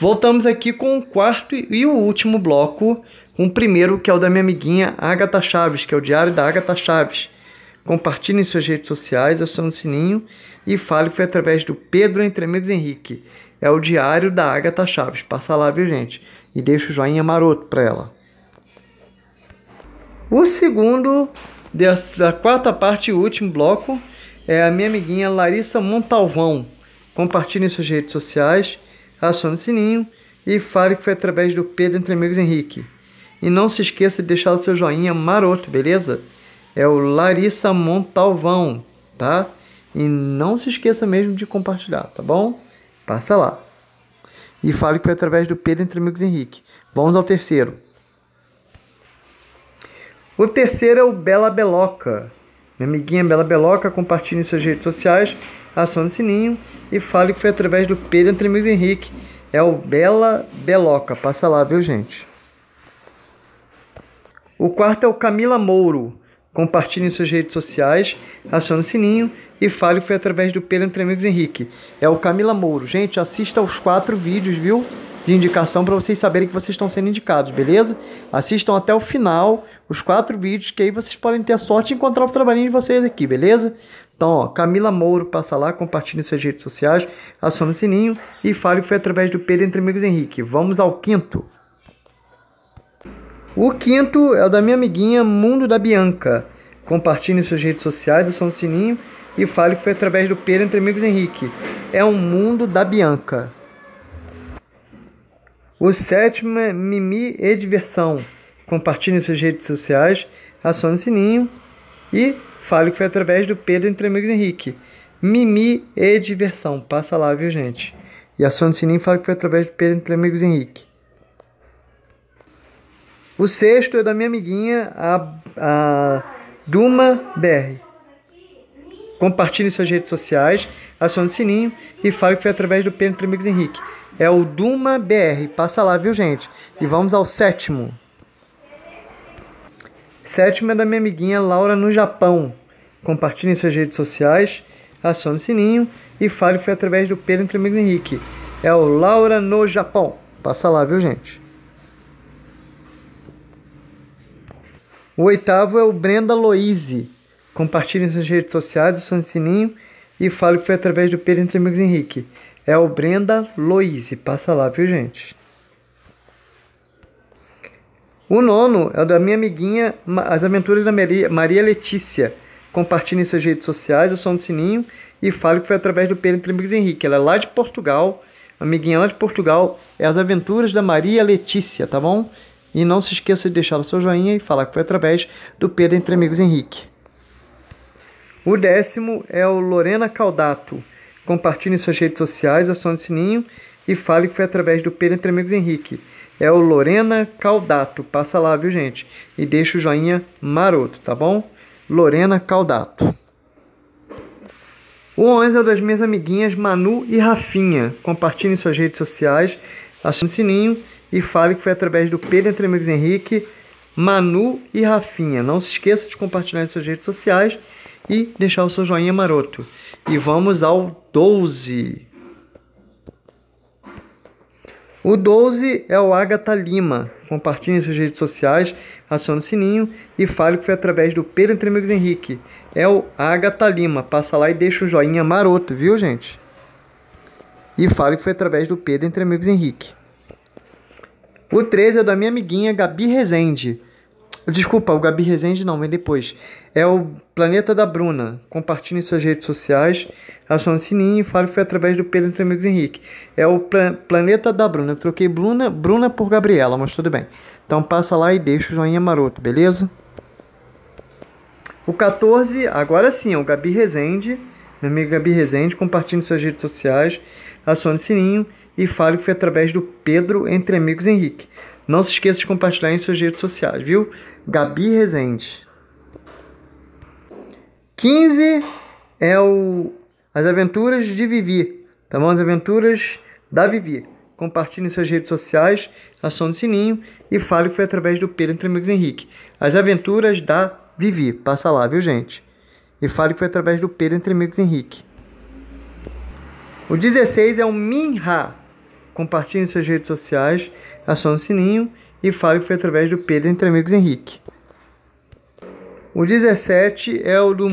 Voltamos aqui com o quarto e o último bloco, com o primeiro que é o da minha amiguinha Agatha Chaves, que é o Diário da Agatha Chaves. Compartilhe em suas redes sociais, acione o sininho e fale que foi através do Pedro Entre Amigos Henrique. É o Diário da Agatha Chaves. Passa lá, viu, gente? E deixa o joinha maroto para ela. O segundo, da quarta parte e último bloco, é a minha amiguinha Larissa Montalvão. Compartilhe em suas redes sociais acione o sininho e fale que foi através do Pedro Entre Amigos Henrique. E não se esqueça de deixar o seu joinha maroto, beleza? É o Larissa Montalvão, tá? E não se esqueça mesmo de compartilhar, tá bom? Passa lá. E fale que foi através do Pedro Entre Amigos Henrique. Vamos ao terceiro. O terceiro é o Bela Beloca. Minha amiguinha Bela Beloca compartilhe em suas redes sociais acione o sininho e fale que foi através do Pedro Entre Amigos Henrique. É o Bela Beloca. Passa lá, viu, gente? O quarto é o Camila Mouro. Compartilhe em suas redes sociais, acione o sininho e fale que foi através do Pedro Entre Amigos Henrique. É o Camila Mouro. Gente, assista aos quatro vídeos, viu? de indicação para vocês saberem que vocês estão sendo indicados, beleza? Assistam até o final os quatro vídeos que aí vocês podem ter a sorte de encontrar o trabalhinho de vocês aqui, beleza? Então, ó, Camila Mouro, passa lá, compartilhe suas redes sociais, aciona o sininho e fale que foi através do Pedro Entre Amigos Henrique. Vamos ao quinto. O quinto é o da minha amiguinha Mundo da Bianca. Compartilhe suas redes sociais, aciona o sininho e fale que foi através do Pedro Entre Amigos Henrique. É um mundo da Bianca. O sétimo é Mimi e Diversão. Compartilhe suas redes sociais, aciona o sininho e Falo que foi através do Pedro entre amigos Henrique. Mimi e diversão. Passa lá, viu, gente? E aciona o Sininho fala que foi através do Pedro entre amigos Henrique. O sexto é da minha amiguinha, a, a Duma BR. Compartilhe suas redes sociais, aciona o sininho e fale que foi através do Pedro entre amigos Henrique. É o Duma BR. Passa lá, viu, gente? E vamos ao sétimo. Sétima é da minha amiguinha Laura no Japão. Compartilhe em suas redes sociais, acione o sininho e fale foi através do Pedro Entre Amigos Henrique. É o Laura no Japão. Passa lá, viu, gente? O oitavo é o Brenda Loise. Compartilhe em suas redes sociais, acione o sininho e fale que foi através do Pedro Entre Amigos Henrique. É o Brenda Loise. Passa lá, viu, gente? O nono é o da minha amiguinha As Aventuras da Maria Letícia. Compartilhe em suas redes sociais, o som do sininho e fale que foi através do Pedro Amigos Henrique. Ela é lá de Portugal, amiguinha lá de Portugal, é As Aventuras da Maria Letícia, tá bom? E não se esqueça de deixar o seu joinha e falar que foi através do Pedro Entre Amigos Henrique. O décimo é o Lorena Caldato. Compartilhe em suas redes sociais, aciona o sininho e fale que foi através do Pedro Entre Amigos Henrique. É o Lorena Caldato. Passa lá, viu, gente? E deixa o joinha maroto, tá bom? Lorena Caldato. O 11 é das minhas amiguinhas Manu e Rafinha. Compartilhe em suas redes sociais, achando sininho e fale que foi através do Pedro Entre Amigos Henrique, Manu e Rafinha. Não se esqueça de compartilhar em suas redes sociais e deixar o seu joinha maroto. E vamos ao 12. O 12 é o Agatha Lima. Compartilhe em suas redes sociais, acione o sininho e fale que foi através do Pedro Entre Amigos Henrique. É o Agatha Lima. Passa lá e deixa o joinha maroto, viu, gente? E fale que foi através do Pedro Entre Amigos Henrique. O 13 é da minha amiguinha Gabi Rezende. Desculpa, o Gabi Rezende não, vem depois é o Planeta da Bruna. Compartilhe em suas redes sociais, ação o sininho e fale que foi através do Pedro Entre Amigos Henrique. É o Planeta da Bruna. Eu troquei Bruna, Bruna por Gabriela, mas tudo bem. Então passa lá e deixa o joinha maroto, beleza? O 14, agora sim, é o Gabi Rezende. Meu amigo Gabi Rezende, compartilhe em suas redes sociais, acione o sininho e fale que foi através do Pedro Entre Amigos Henrique. Não se esqueça de compartilhar em suas redes sociais, viu? Gabi Rezende. 15 é o As Aventuras de Vivi, tá bom? As Aventuras da Vivi. Compartilhe em suas redes sociais, acione o sininho e fale que foi através do Pedro Entre Amigos Henrique. As Aventuras da Vivi. Passa lá, viu, gente? E fale que foi através do Pedro Entre Amigos Henrique. O 16 é o Minha. Compartilhe em suas redes sociais, acione o sininho e fale que foi através do Pedro Entre Amigos Henrique. O 17 é o do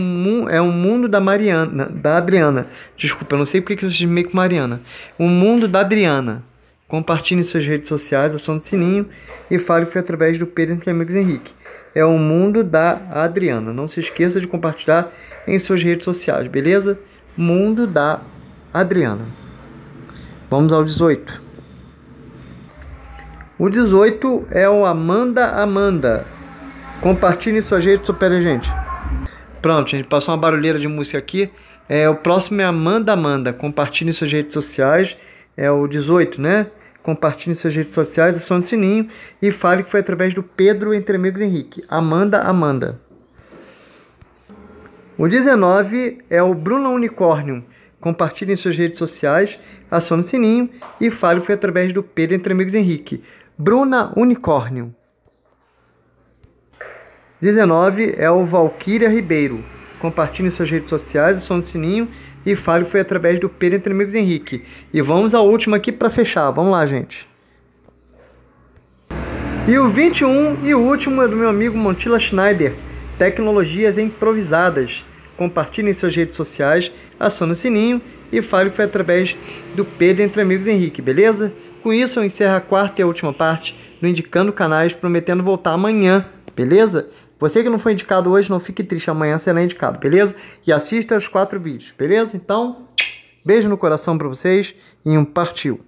é o mundo da Mariana, da Adriana. Desculpa, eu não sei porque que eu chamei com Mariana. O mundo da Adriana. Compartilhe em suas redes sociais, acione o sininho e fale que foi através do Pedro Entre Amigos Henrique. É o mundo da Adriana. Não se esqueça de compartilhar em suas redes sociais, beleza? Mundo da Adriana. Vamos ao 18. O 18 é o Amanda Amanda. Compartilhe suas redes, supera a gente. Pronto, gente, passou uma barulheira de música aqui. É, o próximo é Amanda Amanda. Compartilhe suas redes sociais. É o 18, né? Compartilhe suas redes sociais, acione o sininho e fale que foi através do Pedro Entre Amigos Henrique. Amanda Amanda. O 19 é o Bruno Unicórnio. Compartilhe em suas redes sociais, acione o sininho e fale que foi através do Pedro Entre Amigos Henrique. Bruna Unicórnio. 19 é o Valquíria Ribeiro. Compartilhe suas redes sociais, som no sininho e fale que foi através do Pedro Entre Amigos Henrique. E vamos à última aqui para fechar. Vamos lá, gente. E o 21 e o último é do meu amigo Montila Schneider. Tecnologias improvisadas. Compartilhe suas redes sociais, acione o sininho e fale que foi através do Pedro Entre Amigos Henrique, beleza? Com isso, eu encerro a quarta e a última parte do Indicando Canais, prometendo voltar amanhã, beleza? Você que não foi indicado hoje, não fique triste. Amanhã será indicado, beleza? E assista os quatro vídeos, beleza? Então, beijo no coração para vocês e um partiu!